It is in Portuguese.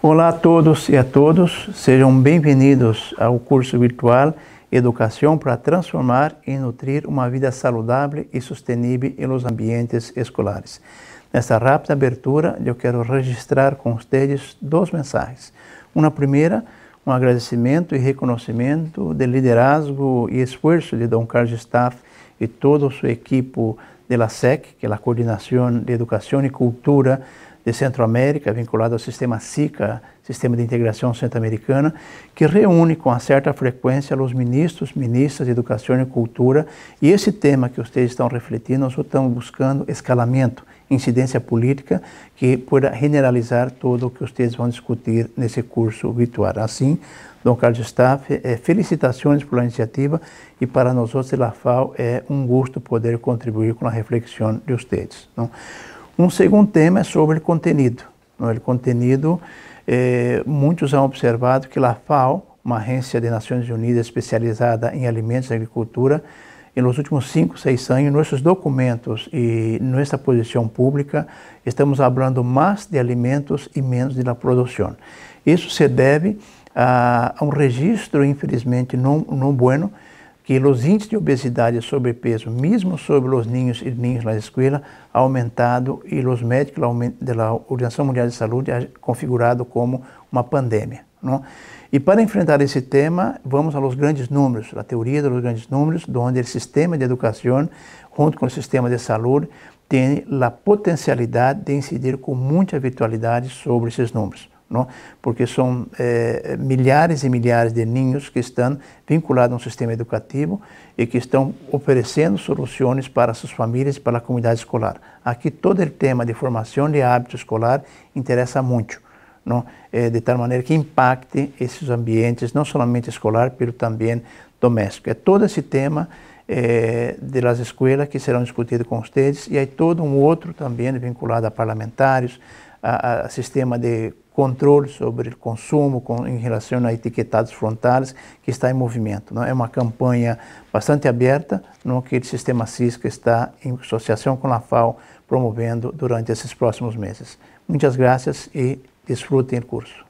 Olá a todos e a todos, sejam bem-vindos ao curso virtual Educação para Transformar e Nutrir uma Vida Saudável e Sustentável em los Ambientes Escolares. Nesta rápida abertura, eu quero registrar com vocês duas mensagens. Uma primeira, um agradecimento e reconhecimento do liderazgo e esforço de Dom Carlos Staff e toda sua equipe da SEC, que é a Coordenação de Educação e Cultura de Centro-América, vinculado ao sistema SICA, Sistema de Integração Centro-Americana, que reúne com certa frequência os ministros, ministras de Educação e Cultura, e esse tema que vocês estão refletindo, nós estamos buscando escalamento, incidência política, que pueda generalizar tudo o que vocês vão discutir nesse curso virtual. Assim, Dom Carlos Staff, eh, felicitações pela iniciativa e para nós outros da FAO é um gosto poder contribuir com a reflexão de vocês. Não? Um segundo tema é sobre o contenido. O é? contenido, eh, muitos han observado que a FAO, uma agência das Nações Unidas especializada em alimentos e agricultura, nos últimos cinco, seis anos, nossos documentos e nossa posição pública, estamos falando mais de alimentos e menos de la produção. Isso se deve a, a um registro, infelizmente, não, não bueno, que os índices de obesidade e sobrepeso, mesmo sobre os ninhos e ninhos na escola, ha aumentado e os médicos da Organização Mundial de Saúde ha configurado como uma pandemia. Não? É? E para enfrentar esse tema, vamos aos grandes números, a teoria dos grandes números, onde o sistema de educação, junto com o sistema de saúde, tem a potencialidade de incidir com muita virtualidade sobre esses números não? É? porque são é, milhares e milhares de ninhos que estão vinculados a um sistema educativo e que estão oferecendo soluções para suas famílias e para a comunidade escolar. Aqui todo o tema de formação de hábito escolar interessa muito, não? É, eh, de tal maneira que impacte esses ambientes, não somente escolar, mas também doméstico. É todo esse tema eh, de das escolas que serão discutidos com vocês e aí todo um outro também vinculado a parlamentares, a, a sistema de controle sobre o consumo com, em relação a etiquetados frontais que está em movimento. Não? É, é uma campanha bastante aberta, no que o sistema CISCA está em associação com a FAO promovendo durante esses próximos meses. Muitas graças e desfrutem o curso.